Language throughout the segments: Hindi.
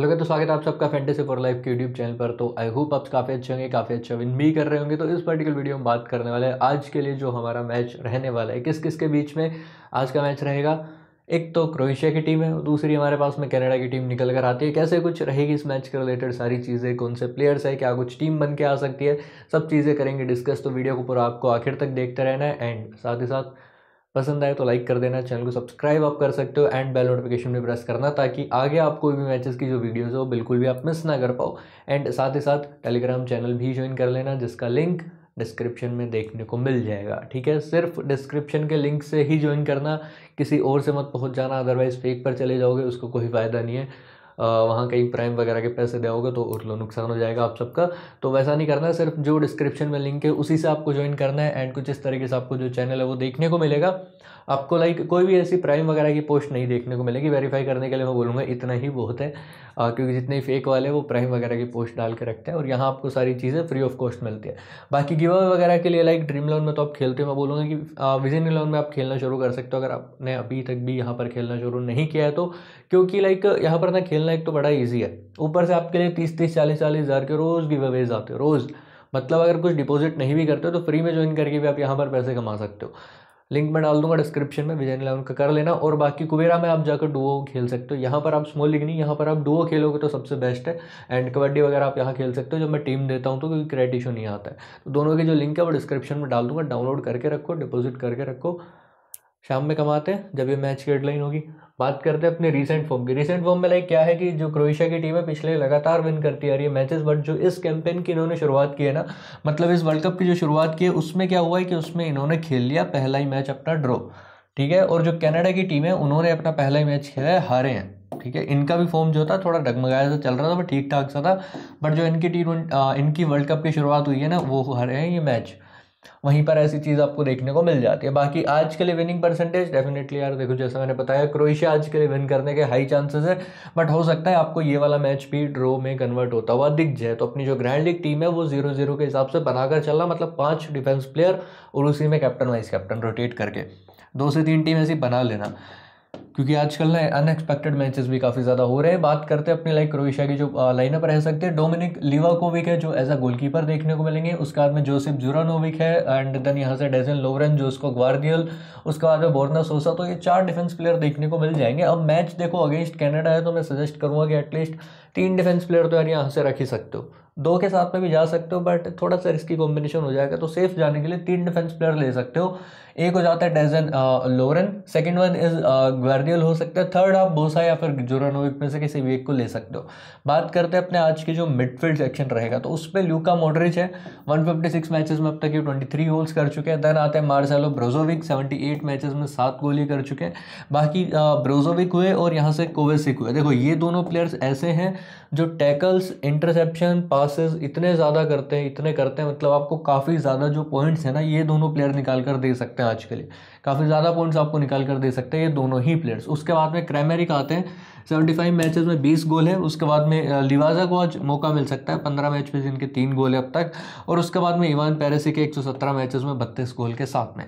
हेलो तो स्वागत है आप सबका फैंटेसी फॉर लाइफ के यूट्यूब चैनल पर तो आई होप आप काफ़ी अच्छे होंगे काफ़ी अच्छा विन भी कर रहे होंगे तो इस पर्टिकुलर वीडियो में बात करने वाले हैं आज के लिए जो हमारा मैच रहने वाला है किस किस के बीच में आज का मैच रहेगा एक तो क्रोएशिया की टीम है और दूसरी हमारे पास में कनाडा की टीम निकल कर आती है कैसे कुछ रहेगी इस मैच के रिलेटेड सारी चीज़ें कौन से प्लेयर्स है क्या कुछ टीम बन के आ सकती है सब चीज़ें करेंगे डिस्कस तो वीडियो को पूरा आपको आखिर तक देखते रहना है एंड साथ ही साथ पसंद आए तो लाइक कर देना चैनल को सब्सक्राइब आप कर सकते हो एंड बेल नोटिफिकेशन भी प्रेस करना ताकि आगे आप कोई भी मैचेस की जो वीडियोस हो बिल्कुल भी आप मिस ना कर पाओ एंड साथ ही साथ टेलीग्राम चैनल भी ज्वाइन कर लेना जिसका लिंक डिस्क्रिप्शन में देखने को मिल जाएगा ठीक है सिर्फ डिस्क्रिप्शन के लिंक से ही ज्वाइन करना किसी और से मत पहुँच जाना अदरवाइज़ फेक पर चले जाओगे उसको कोई फ़ायदा नहीं है वहाँ कहीं प्राइम वगैरह के पैसे दोगे तो उतलो नुकसान हो जाएगा आप सबका तो वैसा नहीं करना है सिर्फ जो डिस्क्रिप्शन में लिंक है उसी से आपको ज्वाइन करना है एंड कुछ इस तरीके से आपको जो चैनल है वो देखने को मिलेगा आपको लाइक कोई भी ऐसी प्राइम वगैरह की पोस्ट नहीं देखने को मिलेगी वेरीफाई करने के लिए मैं बोलूँगा इतना ही बहुत है आ, क्योंकि जितने फेक वाले वो प्राइम वगैरह की पोस्ट डाल के रखते हैं और यहाँ आपको सारी चीज़ें फ्री ऑफ कॉस्ट मिलती है बाकी गिव अवे वगैरह के लिए लाइक ड्रीम लोन में तो आप खेलते हो मैं बोलूँगा कि विजन लोन में आप खेलना शुरू कर सकते हो अगर आपने अभी तक भी यहाँ पर खेलना शुरू नहीं किया है तो क्योंकि लाइक यहाँ पर ना खेलना एक तो बड़ा ईजी है ऊपर से आपके लिए तीस तीस चालीस चालीस हज़ार के रोज़ गिव अवेज आते हो रोज़ मतलब अगर कुछ डिपॉजिट नहीं भी करते हो तो फ्री में ज्वाइन करके भी आप यहाँ पर पैसे कमा सकते हो लिंक मैं डाल दूंगा डिस्क्रिप्शन में विजय इलेवन का कर लेना और बाकी कुबेरा में आप जाकर डुओ खेल सकते हो यहाँ पर आप स्मॉल लीग नहीं यहाँ पर आप डुओ खेलोगे तो सबसे बेस्ट है एंड कबड्डी वगैरह आप यहाँ खेल सकते हो जब मैं टीम देता हूँ तो क्योंकि क्रेडिट इशू नहीं आता है तो दोनों के जो लिंक है वो डिस्क्रिप्शन में डाल दूंगा डाउनलोड करके रखो डिपोजिट करके रखो शाम में कमाते हैं जब ये मैच की हेडलाइन होगी बात करते हैं अपने रीसेंट फॉर्म की रीसेंट फॉर्म में लाइक क्या है कि जो क्रोएशिया की टीम है पिछले लगातार विन करती आ रही है मैचेस बट जो इस कैंपेन की इन्होंने शुरुआत की है ना मतलब इस वर्ल्ड कप की जो शुरुआत की है उसमें क्या हुआ है कि उसमें इन्होंने खेल लिया पहला ही मैच अपना ड्रॉ ठीक है और जो कनाडा की टीम है उन्होंने अपना पहला ही मैच खेला है हारे हैं ठीक है इनका भी फॉर्म जो था थोड़ा डगमगाया था तो चल रहा था बट ठीक ठाक सा था बट जो इनकी टी इनकी वर्ल्ड कप की शुरुआत हुई है ना वो हारे हैं ये मैच वहीं पर ऐसी चीज़ आपको देखने को मिल जाती है बाकी आज के लिए विनिंग परसेंटेज डेफिनेटली यार देखो जैसा मैंने बताया क्रोएशिया आज के लिए विन करने के हाई चांसेस है बट हो सकता है आपको ये वाला मैच भी ड्रो में कन्वर्ट होता हुआ दिख जाए तो अपनी जो ग्रैंड लीग टीम है वो जीरो जीरो के हिसाब से बनाकर चल रहा मतलब पाँच डिफेंस प्लेयर और उसी में कैप्टन वाइस कैप्टन रोटेट करके दो से तीन टीम ऐसी बना लेना क्योंकि आजकल ना अनएक्सपेक्टेड मैचेस भी काफ़ी ज़्यादा हो रहे हैं बात करते हैं अपने लाइक क्रोएशिया की जो लाइनअप रह सकते हैं डोमिनिक लिवाकोविक है जो एज अ गोलकीपर देखने को मिलेंगे उसके बाद में जोसेफ जुरानोविक है एंड देन यहाँ से डेजन लोवरन जो उसको ग्वारियल उसके बाद में बोर्ना सोसा तो ये चार डिफेंस प्लेयर देखने को मिल जाएंगे अब मैच देखो अगेंस्ट कैनेडा है तो मैं सजेस्ट करूँगा कि एटलीस्ट तीन डिफेंस प्लेयर तो यार यहाँ से रख ही सकते हो दो के साथ में भी जा सकते हो बट थोड़ा सा रिस्की कॉम्बिनेशन हो जाएगा तो सेफ जाने के लिए तीन डिफेंस प्लेयर ले सकते हो एक हो जाता है Dejan Lovren second one is Gvardiol हो सकता है थर्ड आप बोसा या फिर जोरानोविक में से किसी भी एक को ले सकते हो बात करते हैं अपने आज की जो मिडफील्ड सेक्शन रहेगा तो उस पर ल्यूका मोडरिच है वन मैचेस में अब तक ये ट्वेंटी गोल्स कर चुके हैं देन आते हैं मार्सेलो ब्रोजोविक सेवेंटी मैचेस में सात गोल कर चुके हैं बाकी ब्रोजोविक uh, हुए और यहाँ से कोवेसिक हुए देखो ये दोनों प्लेयर्स ऐसे हैं जो टैकल्स इंटरसेप्शन पास पासेस इतने ज़्यादा करते हैं इतने करते हैं मतलब आपको काफ़ी ज़्यादा जो पॉइंट्स हैं ना ये दोनों प्लेयर निकाल कर दे सकते हैं आज के लिए काफ़ी ज़्यादा पॉइंट्स आपको निकाल कर दे सकते हैं ये दोनों ही प्लेयर्स उसके बाद में क्रैमेरिक आते हैं सेवेंटी फाइव मैचेस में बीस गोल है उसके बाद में लिवाजा को आज मौका मिल सकता है पंद्रह मैच में जिनके तीन गोल है अब तक और उसके बाद में इवान पेरेसी के एक सौ सत्रह मैचेज में बत्तीस गोल के साथ में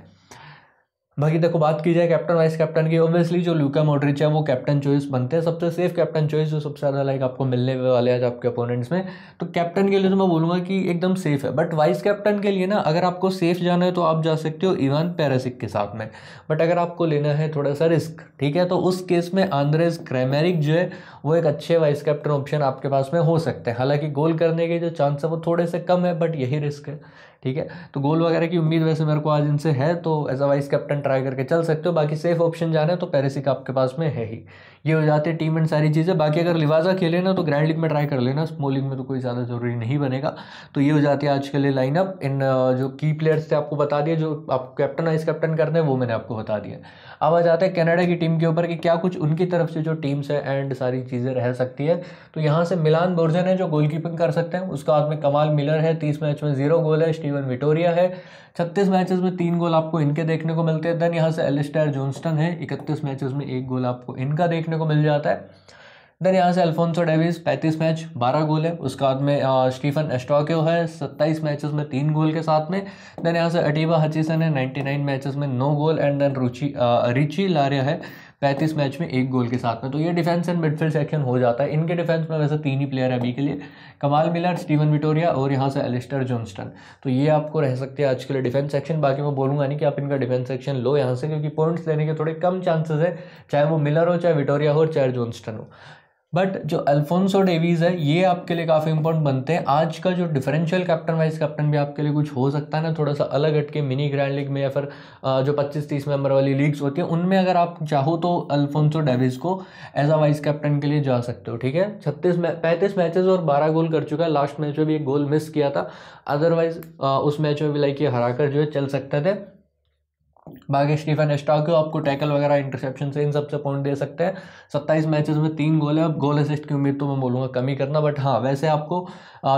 बाकी देखो बात की जाए कैप्टन वाइस कैप्टन की ऑब्वियसली जो लूका मॉड्रिच है वो कैप्टन चॉइस बनते हैं सबसे सेफ कैप्टन चॉइस जो सबसे ज़्यादा लाइक आपको मिलने वाले हैं आपके अपोनेंट्स में तो कैप्टन के लिए तो मैं बोलूँगा कि एकदम सेफ है बट वाइस कैप्टन के लिए ना अगर आपको सेफ जाना है तो आप जा सकते हो इवान पैरासिक के साथ में बट अगर आपको लेना है थोड़ा सा रिस्क ठीक है तो उस केस में आंद्रेज क्रेमेरिक जो है वो एक अच्छे वाइस कैप्टन ऑप्शन आपके पास में हो सकते हैं हालांकि गोल करने के जो चांस है वो थोड़े से कम है बट यही रिस्क है ठीक है तो गोल वगैरह की उम्मीद वैसे मेरे को आज इनसे है तो as a vice captain try करके चल सकते हो बाकी सेफ ऑप्शन जाना है तो पेरिसिक आपके पास में है ही ये हो जाते हैं टीम एंड सारी चीज़ें बाकी अगर लिवाजा खेले ना तो ग्रैंड लीग में ट्राई कर लेना स्मॉल लीग में तो कोई ज़्यादा ज़रूरी नहीं बनेगा तो ये हो जाती है आज के लिए लाइनअप इन जो की प्लेयर्स थे आपको बता दिए जो आप कैप्टन वाइस कैप्टन करते हैं वो मैंने आपको बता दिया अब आ जाते हैं कनाडा की टीम के ऊपर कि क्या कुछ उनकी तरफ से जो टीम्स है एंड सारी चीज़ें रह सकती है तो यहाँ से मिलान बोर्जन है जो गोलकीपिंग कर सकते हैं उसका हाथ में कमाल मिलर है तीस मैच में जीरो गोल है थ्री वन विटोरिया है छत्तीस मैचेस में तीन गोल आपको इनके देखने को मिलते हैं देन यहाँ से एलिस्टर जोनस्टन है इकतीस मैचेस में एक गोल आपको इनका देखने को मिल जाता है देन यहाँ से अल्फोंसो डेविस पैंतीस मैच बारह गोल है उसके बाद में स्टीफन एस्टोक्यो है सत्ताईस मैचेस में तीन गोल के साथ में देन यहाँ से अटीबा हचिसन है नाइन्टी नाइन मैचेस में नौ goal and then Richie Richie Laryea है पैंतीस मैच में एक गोल के साथ में तो ये डिफेंस एंड मिडफील्ड सेक्शन हो जाता है इनके डिफेंस में वैसे तीन ही प्लेयर है अभी के लिए कमाल मिलर स्टीवन विटोरिया और यहाँ से एलिस्टर जॉन्स्टन तो ये आपको रह सकते हैं आज के लिए डिफेंस सेक्शन बाकी मैं बोलूँगा नहीं कि आप इनका डिफेंस सेक्शन लो यहाँ से क्योंकि पॉइंट्स लेने के थोड़े कम चांसेस है चाहे वो मिलर हो चाहे विटोरिया हो चाहे जॉनस्टन हो बट जो अल्फोंसो डेवीज़ है ये आपके लिए काफ़ी इंपॉर्टेंट बनते हैं आज का जो डिफरेंशियल कैप्टन वाइस कैप्टन भी आपके लिए कुछ हो सकता है ना थोड़ा सा अलग हटके मिनी ग्रैंड लीग में या फिर जो 25-30 मेंबर वाली लीग्स होती है उनमें अगर आप चाहो तो अल्फोंसो डेवीज़ को एज अ वाइस कैप्टन के लिए जा सकते हो ठीक है छत्तीस पैंतीस मैचेज और बारह गोल कर चुका है लास्ट मैच में भी एक गोल मिस किया था अदरवाइज उस मैच में भी लाइक ये हरा कर जो है चल सकते थे बाकी स्टीफन एस्टाको आपको टैकल वगैरह इंटरसेप्शन से इन सबसे पॉइंट दे सकते हैं सत्ताईस मैचेस में तीन गोल है अब गोल असिस्ट की उम्मीद तो मैं बोलूँगा कमी करना बट हाँ वैसे आपको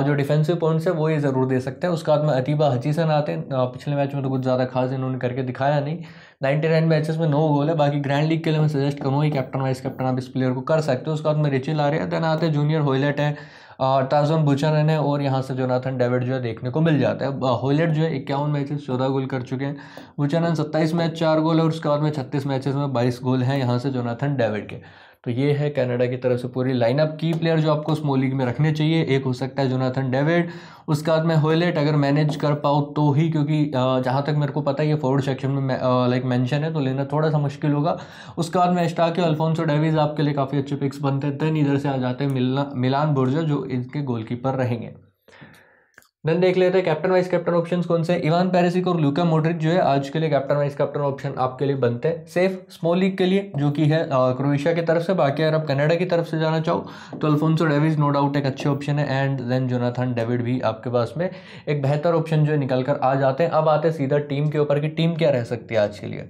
जो डिफेंसिव पॉइंट्स है वो ये ज़रूर दे सकते हैं उसके बाद में अतीबा हचीसन आते हैं पिछले मैच में तो कुछ ज़्यादा खास इन्होंने करके दिखाया नहीं नाइन्टी नाइन मैचेस में नौ गोल है बाकी ग्रैंड लीग के लिए मैं सजेस्ट करूँगा कि कैप्टन वाइस कैप्टन आप इस प्लेयर को कर सकते हो उसके बाद में रिचिल आ रहे हैं देन आते जूनियर होयलेट है टाजम बुचनन है और यहाँ से जोनाथन डेविड जो है देखने को मिल जाता है होलेट जो है इक्यावन मैचेस चौदह गोल कर चुके हैं बुचनन सत्ताईस मैच चार गोल और उसके बाद में छत्तीस मैचेस में बाईस गोल हैं यहाँ से जोनाथन डेविड के तो ये है कनाडा की तरफ से पूरी लाइनअप की प्लेयर जो आपको स्मॉल लीग में रखने चाहिए एक हो सकता है जोनाथन डेविड उसके बाद में होयलेट अगर मैनेज कर पाऊँ तो ही क्योंकि जहाँ तक मेरे को पता है ये फॉरवर्ड सेक्शन में लाइक मैंशन है तो लेना थोड़ा सा मुश्किल होगा उसके बाद में स्टाक अल्फोंसो डेविज आपके लिए काफ़ी अच्छे पिक्स बनते हैं देन इधर से आ जाते हैं मिलना मिलान बुर्जा जो इनके गोलकीपर रहेंगे देन देख लेते हैं कैप्टन वाइस कैप्टन ऑप्शंस कौन से इवान पेरिसिक और लुका मोड्रिक जो है आज के लिए कैप्टन वाइस कैप्टन ऑप्शन आपके लिए बनते हैं सेफ स्मॉल लीग के लिए जो कि है क्रोएशिया की तरफ से बाकी अगर आप कनाडा की तरफ से जाना चाहो तो अल्फोंसो डेविस नो डाउट एक अच्छे ऑप्शन है एंड देन जोनाथन डेविड भी आपके पास में एक बेहतर ऑप्शन जो है निकल कर आ जाते हैं अब आते हैं सीधा टीम के ऊपर की टीम क्या रह सकती है आज के लिए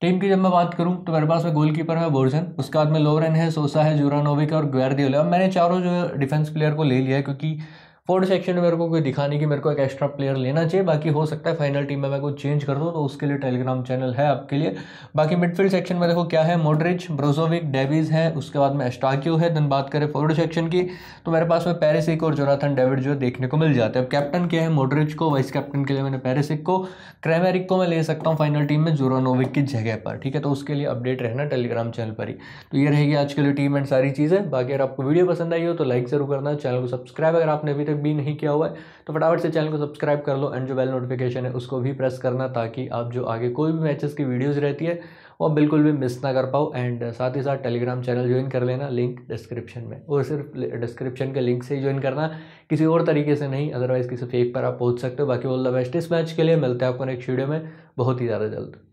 टीम की जब मैं बात करूं तो मेरे पास में गोलकीपर है बोर्जन उसके बाद में लोरेन है सोसा है जूरानोविक और ग्वैरदियोले अब मैंने चारों जो डिफेंस प्लेयर को ले लिया है क्योंकि फोर्थ सेक्शन में मेरे को कोई दिखा नहीं कि मेरे को एक एक्स्ट्रा प्लेयर लेना चाहिए बाकी हो सकता है फाइनल टीम में मैं कुछ चेंज कर दूँ तो उसके लिए टेलीग्राम चैनल है आपके लिए बाकी मिडफील्ड सेक्शन में देखो क्या है मोड्रिच ब्रोजोविक डेविज है उसके बाद में एस्टाक्यू है देन बात करें फोर्थ सेक्शन की तो मेरे पास में पैरिसिक और जोनाथन डेविड जो देखने को मिल जाते हैं अब कैप्टन क्या है मोड्रिच को वाइस कैप्टन के लिए मैंने पैरिसिक को क्रेमेरिक को मैं ले सकता हूँ फाइनल टीम में जोरानोविक की जगह पर ठीक है तो उसके लिए अपडेट रहना टेलीग्राम चैनल पर ही तो ये रहेगी आज के लिए टीम एंड सारी चीज़ें बाकी अगर आपको वीडियो पसंद आई हो तो लाइक ज़रूर करना चैनल को सब्सक्राइब अगर आपने अभी तक तक भी नहीं किया हुआ है तो फटाफट से चैनल को सब्सक्राइब कर लो एंड जो बेल नोटिफिकेशन है उसको भी प्रेस करना ताकि आप जो आगे कोई भी मैचेस की वीडियोज़ रहती है वो बिल्कुल भी मिस ना कर पाओ एंड साथ ही साथ टेलीग्राम चैनल ज्वाइन कर लेना लिंक डिस्क्रिप्शन में और सिर्फ डिस्क्रिप्शन के लिंक से ही ज्वाइन करना किसी और तरीके से नहीं अदरवाइज़ किसी फेक पर आप पहुँच सकते हो बाकी ऑल द बेस्ट इस मैच के लिए मिलते हैं आपको नेक्स्ट वीडियो में बहुत ही ज़्यादा जल्द